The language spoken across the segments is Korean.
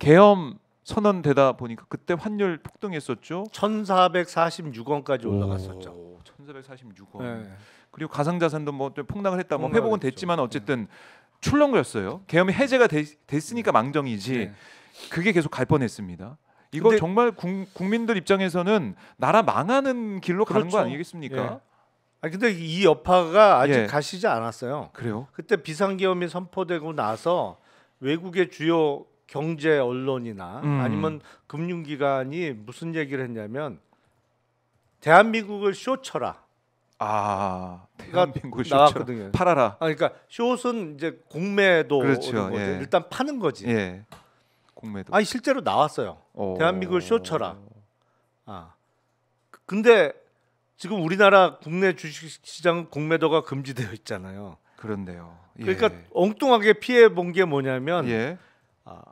계엄 선언되다 보니까 그때 환율 폭등했었죠. 1,446원까지 올라갔었죠. 오, 1,446원. 네. 그리고 가상자산도 뭐, 뭐 폭락을 했다. 폭뭐 회복은 됐지만 네. 어쨌든 출렁거렸어요. 계엄이 해제가 되, 됐으니까 망정이지. 네. 그게 계속 갈 뻔했습니다. 이거 정말 국, 민들 입장에서는 나라 망하는 길로 그렇죠. 가는 거 그렇죠. 아니겠습니까? 아 근데 이 여파가 아직 예. 가시지 않았어요. 그래요? 그때 비상계엄이 선포되고 나서 외국의 주요 경제 언론이나 음. 아니면 금융기관이 무슨 얘기를 했냐면 대한민국을 쇼쳐라. 아, 대한민국 쇼처럼 팔아라. 아, 그러니까 숏는 이제 공매도 그렇죠. 예. 일단 파는 거지. 예. 공매도. 아니 실제로 나왔어요. 오. 대한민국을 쇼쳐라. 아, 근데 지금 우리나라 국내 주식시장 공매도가 금지되어 있잖아요. 그런데요. 그러니까 예. 그러니까 엉뚱하게 피해 본 게 뭐냐면 예. 아,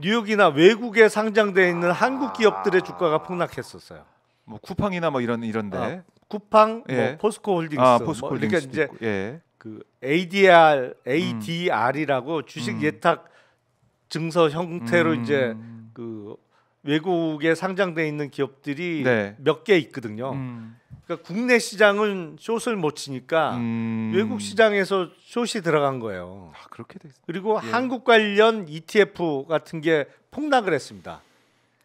뉴욕이나 외국에 상장돼 있는 한국 아. 기업들의 주가가 폭락했었어요. 뭐 쿠팡이나 뭐 이런 이런데 아, 쿠팡, 뭐 예. 뭐 포스코 홀딩스, 아, 뭐 포스코 뭐 그러니까 이제 예. 그 ADR, ADR이라고 음. 주식 음. 예탁 증서 형태로 음. 이제 그 외국에 상장돼 있는 기업들이 네. 몇개 있거든요. 음. 그러니까 국내 시장은 숏을 못 치니까 음... 외국 시장에서 숏이 들어간 거예요. 아, 그렇게 됐어. 그리고 예. 한국 관련 ETF 같은 게 폭락을 했습니다.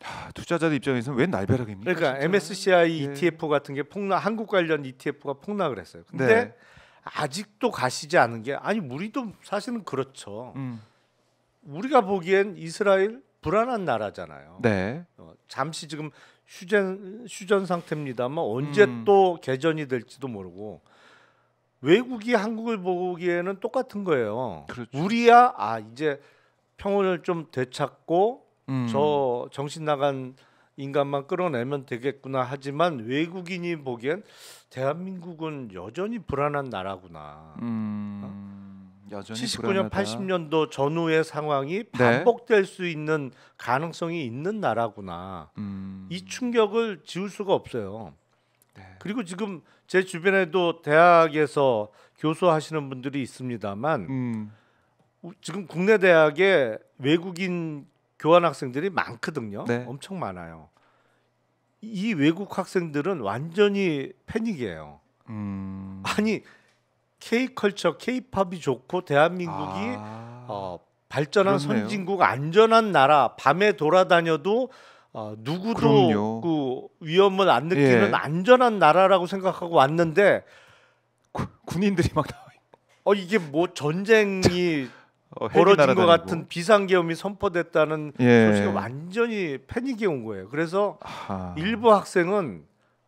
하, 아, 투자자들 입장에서는 왜 날벼락입니까? 그러니까 진짜? MSCI 예. ETF 같은 게 폭락, 한국 관련 ETF가 폭락을 했어요. 근데 네. 아직도 가시지 않은 게 아니 우리도 사실은 그렇죠. 음. 우리가 보기엔 이스라엘 불안한 나라잖아요. 네. 어, 잠시 지금 휴전 휴전 상태입니다만 언제 음. 또 개전이 될지도 모르고 외국이 한국을 보기에는 똑같은 거예요. 그렇죠. 우리야 아 이제 평온을 좀 되찾고 음. 저 정신 나간 인간만 끌어내면 되겠구나 하지만 외국인이 보기엔 대한민국은 여전히 불안한 나라구나. 음. 어? 여전히 79년 불안하다. 80년도 전후의 상황이 네. 반복될 네. 수 있는 가능성이 있는 나라구나. 음. 이 충격을 지울 수가 없어요. 네. 그리고 지금 제 주변에도 대학에서 교수하시는 분들이 있습니다만 음. 지금 국내 대학에 외국인 교환 학생들이 많거든요. 네. 엄청 많아요. 이 외국 학생들은 완전히 패닉이에요. 음. 아니 K컬처, K팝이 좋고 대한민국이 아... 어, 발전한 그렇네요. 선진국 안전한 나라 밤에 돌아다녀도 어, 누구도 그럼 그 위험을 안 느끼는 예. 안전한 나라라고 생각하고 왔는데 구, 군인들이 막 나와 있고 어 이게 뭐 전쟁이 어, 벌어진 것 같은 비상계엄이 선포됐다는 예. 소식이 완전히 패닉이 온 거예요. 그래서 아 일부 학생은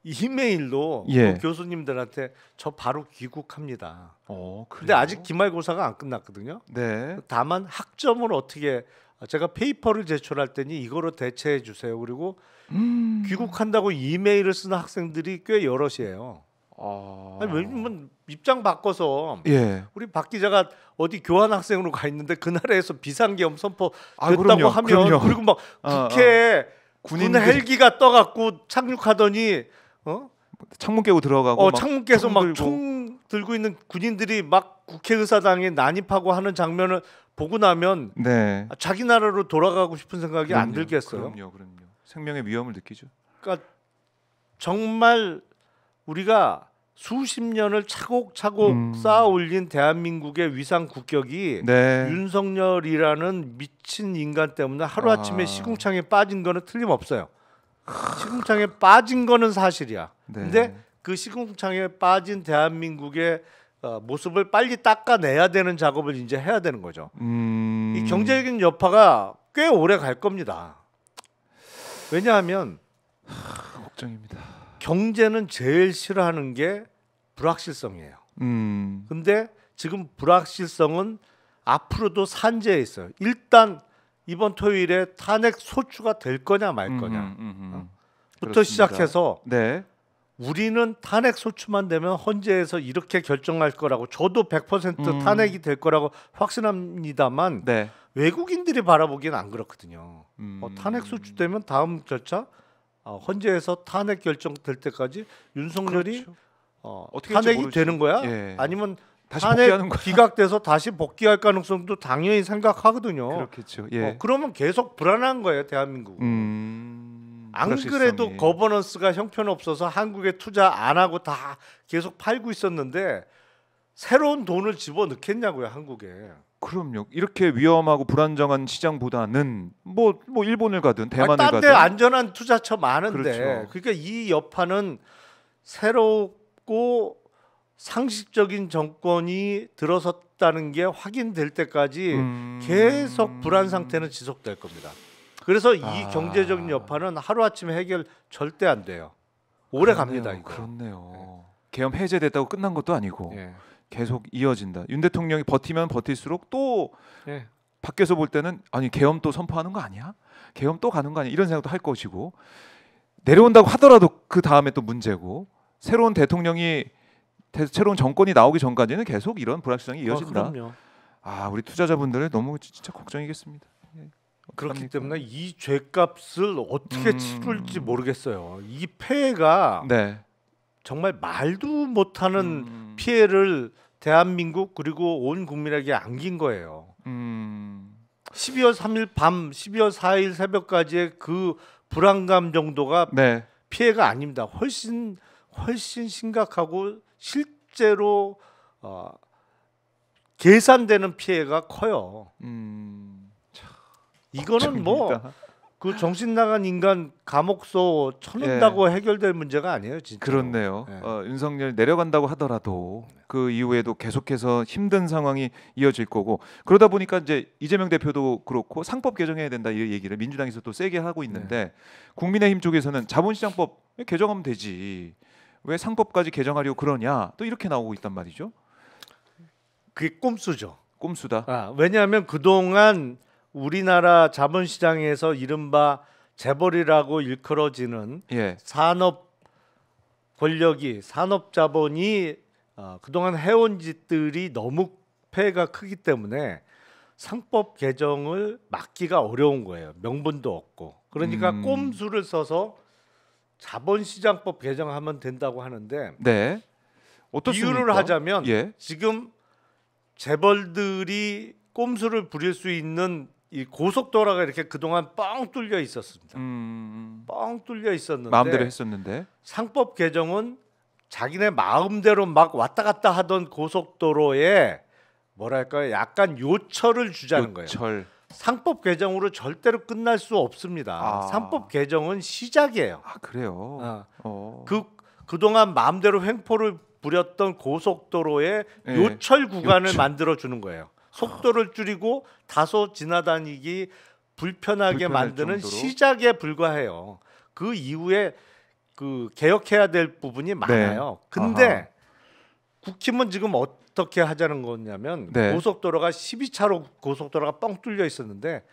이메일로 예. 그 교수님들한테 저 바로 귀국합니다. 어, 그래 근데 아직 기말고사가 안 끝났거든요. 네. 다만 학점을 어떻게 제가 페이퍼를 제출할 때니 이거로 대체해 주세요. 그리고 음... 귀국한다고 이메일을 쓰는 학생들이 꽤 여럿이에요. 아... 아니, 왜냐면 입장 바꿔서 예. 우리 박 기자가 어디 교환 학생으로 가 있는데 그 나라에서 비상계엄 선포 아, 됐다고 그럼요, 하면 그럼요. 그리고막 어, 국회에 아, 어. 군 헬기가 떠갖고 착륙하더니 어? 창문 깨고 들어가고 어, 창문 깨서 막 총 들고 있는 군인들이 막 국회의사당에 난입하고 하는 장면을 보고 나면 네. 자기 나라로 돌아가고 싶은 생각이 그럼요, 안 들겠어요. 그럼요, 그럼요. 생명의 위험을 느끼죠. 그러니까 정말 우리가 수십 년을 차곡차곡 음. 쌓아 올린 대한민국의 위상 국격이 네. 윤석열이라는 미친 인간 때문에 하루아침에 아. 시궁창에 빠진 거는 틀림없어요. 시궁창에 빠진 거는 사실이야. 네. 근데 그 시궁창에 빠진 대한민국의 어, 모습을 빨리 닦아내야 되는 작업을 이제 해야 되는 거죠. 음... 이 경제적인 여파가 꽤 오래 갈 겁니다. 왜냐하면 하, 걱정입니다. 경제는 제일 싫어하는 게 불확실성이에요. 음. 근데 지금 불확실성은 앞으로도 산재해 있어요. 일단 이번 토요일에 탄핵 소추가 될 거냐 말 거냐 어? 부터 시작해서 네. 우리는 탄핵 소추만 되면 헌재에서 이렇게 결정할 거라고 저도 100% 음. 탄핵이 될 거라고 확신합니다만 네. 외국인들이 바라보기엔 안 그렇거든요. 어, 음. 어, 탄핵 소추되면 다음 절차 어, 헌재에서 탄핵 결정 될 때까지 윤석열이 그렇죠. 어, 탄핵이 되는 거야? 예. 아니면 다시 복귀하는 거 기각돼서 다시 복귀할 가능성도 당연히 생각하거든요. 그렇겠죠. 예. 어, 그러면 계속 불안한 거예요, 대한민국. 음, 안 그래도 예. 거버넌스가 형편없어서 한국에 투자 안 하고 다 계속 팔고 있었는데 새로운 돈을 집어 넣겠냐고요, 한국에. 그럼요. 이렇게 위험하고 불안정한 시장보다는 뭐뭐 뭐 일본을 가든 대만을 아니, 가든 안전한 투자처 많은데. 그렇죠. 그러니까 이 여파는 새롭고 상식적인 정권이 들어섰다는 게 확인될 때까지 음... 계속 불안 상태는 지속될 겁니다. 그래서 이 아... 경제적인 여파는 하루아침에 해결 절대 안 돼요. 오래 갑니다. 이거. 그렇네요. 계엄 해제됐다고 끝난 것도 아니고 네. 계속 이어진다. 윤 대통령이 버티면 버틸수록 또 네. 밖에서 볼 때는 아니 계엄 또 선포하는 거 아니야? 계엄 또 가는 거 아니야? 이런 생각도 할 것이고 내려온다고 하더라도 그 다음에 또 문제고 새로운 대통령이 새로운 정권이 나오기 전까지는 계속 이런 불확실성이 아, 이어진다. 아, 아 우리 투자자분들의 너무 진짜 걱정이겠습니다. 예. 그렇기 때문에 이 죄값을 어떻게 음... 치를지 모르겠어요. 이 폐해가 네. 정말 말도 못하는 음... 피해를 대한민국 그리고 온 국민에게 안긴 거예요. 음... 12월 3일 밤, 12월 4일 새벽까지의 그 불안감 정도가 네. 피해가 아닙니다. 훨씬 훨씬 심각하고 실제로 어, 계산되는 피해가 커요. 음, 이거는 뭐 그 정신 나간 인간 감옥소 쳐놓는다고 예. 해결될 문제가 아니에요, 진짜. 그렇네요. 예. 어, 윤석열 내려간다고 하더라도 그 이후에도 계속해서 힘든 상황이 이어질 거고 그러다 보니까 이제 이재명 대표도 그렇고 상법 개정해야 된다 이 얘기를 민주당에서 또 세게 하고 있는데 예. 국민의힘 쪽에서는 자본시장법 개정하면 되지. 왜 상법까지 개정하려고 그러냐 또 이렇게 나오고 있단 말이죠. 그게 꼼수죠. 꼼수다. 아, 왜냐하면 그동안 우리나라 자본시장에서 이른바 재벌이라고 일컬어지는 예. 산업 권력이 산업 자본이 어, 그동안 해온 짓들이 너무 폐가 크기 때문에 상법 개정을 막기가 어려운 거예요. 명분도 없고. 그러니까 음. 꼼수를 써서 자본시장법 개정하면 된다고 하는데 네. 어떻습니까? 이유를 하자면 예. 지금 재벌들이 꼼수를 부릴 수 있는 이 고속도로가 이렇게 그동안 뻥 뚫려 있었습니다. 음, 음... 뻥 뚫려 있었는데 마음대로 했었는데 상법 개정은 자기네 마음대로 막 왔다 갔다 하던 고속도로에 뭐랄까요? 약간 요철을 주자는 요철. 거예요. 상법 개정으로 절대로 끝날 수 없습니다. 아. 상법 개정은 시작이에요. 아 그래요. 어. 어. 그, 그동안 마음대로 횡포를 부렸던 고속도로의 네. 요철 구간을 요철. 만들어 주는 거예요. 속도를 줄이고 다소 지나다니기 불편하게 만드는 정도로? 시작에 불과해요. 그 이후에 그 개혁해야 될 부분이 많아요. 네. 근데 아하. 국힘은 지금 어떻게 하자는 거냐면 네. 고속도로가 12차로 고속도로가 뻥 뚫려 있었는데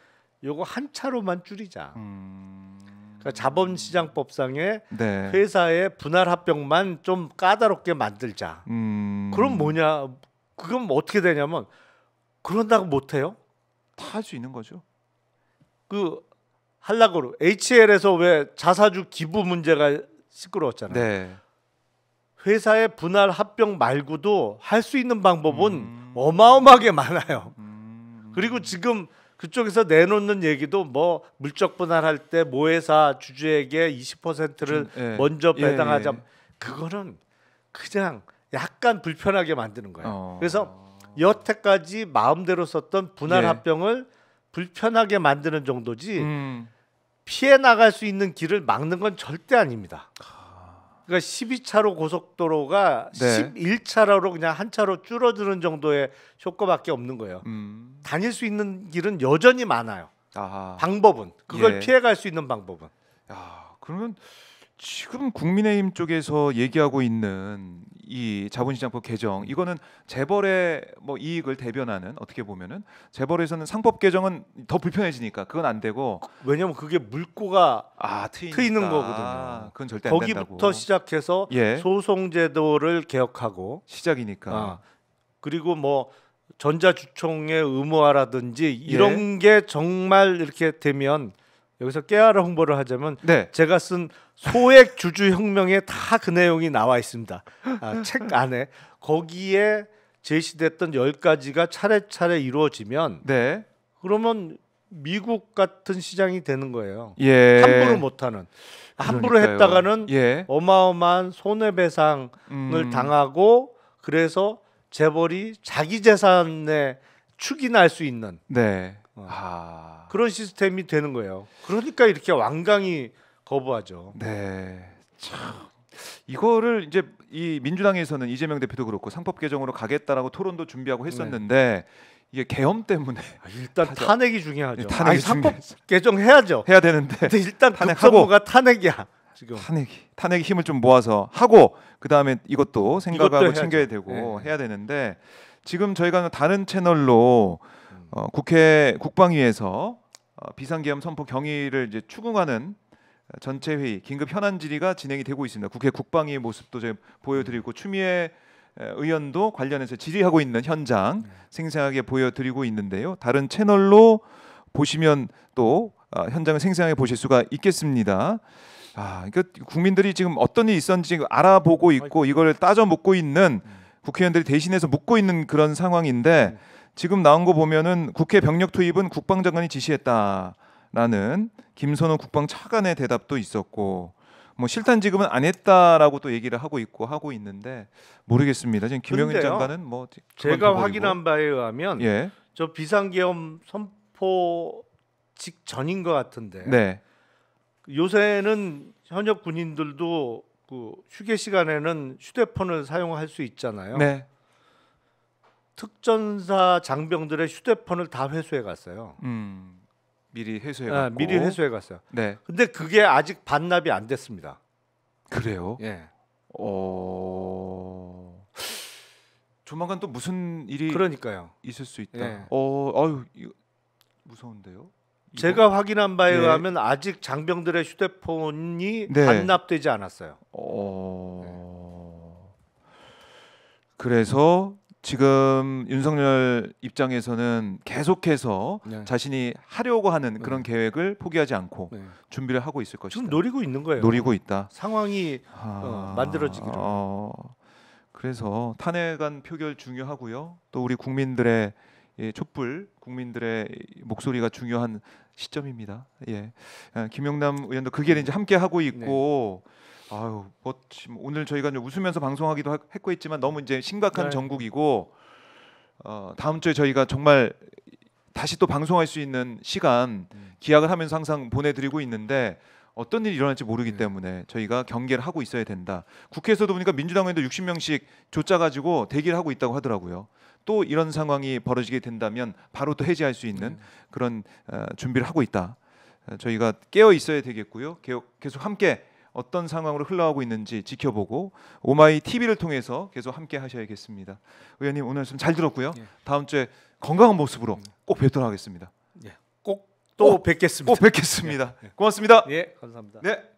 요거 한 차로만 줄이자. 음... 그러니까 자본시장법상의 네. 회사의 분할 합병만 좀 까다롭게 만들자. 음... 그럼 뭐냐? 그건 어떻게 되냐면 그런다고 못 해요? 다 할 수 있는 거죠. 그 할라고로 HL에서 왜 자사주 기부 문제가 시끄러웠잖아요. 네. 회사의 분할 합병 말고도 할 수 있는 방법은 음. 어마어마하게 많아요. 음. 그리고 지금 그쪽에서 내놓는 얘기도 뭐 물적 분할할 때 모회사 주주에게 20%를 좀, 예. 먼저 예, 배당하자. 예, 예. 그거는 그냥 약간 불편하게 만드는 거예요. 어. 그래서 여태까지 마음대로 썼던 분할 예. 합병을 불편하게 만드는 정도지 음. 피해 나갈 수 있는 길을 막는 건 절대 아닙니다. 아. 그러니까 12차로 고속도로가 네. 11차로로 그냥 한 차로 줄어드는 정도의 효과밖에 없는 거예요. 음. 다닐 수 있는 길은 여전히 많아요. 아하. 방법은 그걸 예. 피해갈 수 있는 방법은. 야, 그러면 지금 국민의힘 쪽에서 얘기하고 있는 이 자본시장법 개정 이거는 재벌의 뭐 이익을 대변하는 어떻게 보면은 재벌에서는 상법 개정은 더 불편해지니까 그건 안 되고 왜냐면 그게 물꼬가 아, 트이는 거거든요. 아, 그건 절대 안 거기부터 된다고. 시작해서 예. 소송 제도를 개혁하고 시작이니까 아, 그리고 뭐 전자주총의 의무화라든지 예. 이런 예. 게 정말 이렇게 되면 여기서 깨알 홍보를 하자면 네. 제가 쓴 소액 주주 혁명에 다 그 내용이 나와 있습니다. 아, 책 안에 거기에 제시됐던 열 가지가 차례차례 이루어지면 네. 그러면 미국 같은 시장이 되는 거예요. 예. 함부로 못하는. 함부로 그러니까요. 했다가는 예. 어마어마한 손해배상을 음. 당하고 그래서 재벌이 자기 재산에 축이 날 수 있는 네. 어. 아. 그런 시스템이 되는 거예요. 그러니까 이렇게 완강히 거부하죠. 네. 참 이거를 이제 이 민주당에서는 이재명 대표도 그렇고 상법 개정으로 가겠다라고 토론도 준비하고 했었는데 네. 이게 계엄 때문에 아, 일단 타자. 탄핵이 중요하죠. 네, 탄핵이 아니, 상법 개정해야죠. 해야 되는데 근데 일단 탄핵하가 탄핵이야. 지금 탄핵이 탄핵 힘을 좀 모아서 하고 그 다음에 이것도 생각하고 이것도 챙겨야 되고 네. 해야 되는데 지금 저희가 다른 채널로 음. 어, 국회 국방위에서 어, 비상계엄 선포 경위를 이제 추궁하는 전체 회의 긴급 현안 질의가 진행이 되고 있습니다. 국회 국방위 모습도 제가 보여드리고 음. 추미애 의원도 관련해서 질의하고 있는 현장 네. 생생하게 보여드리고 있는데요. 다른 채널로 보시면 또 아, 현장을 생생하게 보실 수가 있겠습니다. 아, 그러니까 국민들이 지금 어떤 일이 있었는지 알아보고 있고 이걸 따져 묻고 있는 음. 국회의원들이 대신해서 묻고 있는 그런 상황인데 네. 지금 나온 거 보면은 국회 병력 투입은 국방장관이 지시했다. 라는 김선호 국방 차관의 대답도 있었고 뭐 실탄 지금은 안 했다라고 또 얘기를 하고 있고 하고 있는데 모르겠습니다. 지금 김영일 장관은 뭐 제가 확인한 바에 의하면 예. 저 비상계엄 선포 직전인 것 같은데 네. 요새는 현역 군인들도 그 휴게 시간에는 휴대폰을 사용할 수 있잖아요. 네. 특전사 장병들의 휴대폰을 다 회수해 갔어요. 음. 미리 해소해 갔고 네, 미리 해소해 갔어요. 네. 근데 그게 아직 반납이 안 됐습니다. 그래요? 예. 어. 조만간 또 무슨 일이 그러니까요. 있을 수 있다. 예. 어, 아유, 이거 무서운데요. 이거? 확인한 바에 네. 의하면 아직 장병들의 휴대폰이 네. 반납되지 않았어요. 어... 네. 그래서 지금 윤석열 입장에서는 계속해서 네. 자신이 하려고 하는 그런 네. 계획을 포기하지 않고 네. 준비를 하고 있을 것이다. 지금 노리고 있는 거예요. 노리고 있다. 상황이 아... 어, 만들어지기로. 어... 그래서 탄핵안 표결 중요하고요. 또 우리 국민들의 예, 촛불 국민들의 목소리가 중요한 시점입니다. 예, 아, 김용남 의원도 그 길에 이제 함께 하고 네. 있고. 아유, 뭐 지금 오늘 저희가 웃으면서 방송하기도 하, 했고 했지만 너무 이제 심각한 네. 전국이고 어, 다음 주에 저희가 정말 다시 또 방송할 수 있는 시간 음. 기약을 하면서 항상 보내드리고 있는데 어떤 일이 일어날지 모르기 네. 때문에 저희가 경계를 하고 있어야 된다. 국회에서도 보니까 민주당 의원들 60명씩 조짜 가지고 대기를 하고 있다고 하더라고요. 또 이런 상황이 벌어지게 된다면 바로 또 해제할 수 있는 네. 그런 어, 준비를 하고 있다. 어, 저희가 깨어 있어야 되겠고요. 계속 함께 어떤 상황으로 흘러가고 있는지 지켜보고 오마이 TV를 통해서 계속 함께 하셔야겠습니다. 의원님 오늘 말잘 들었고요. 예. 다음 주에 건강한 모습으로 음. 꼭 뵙도록 하겠습니다. 예. 꼭또 뵙겠습니다. 꼭 뵙겠습니다. 예. 예. 고맙습니다. 예, 감사합니다. 네.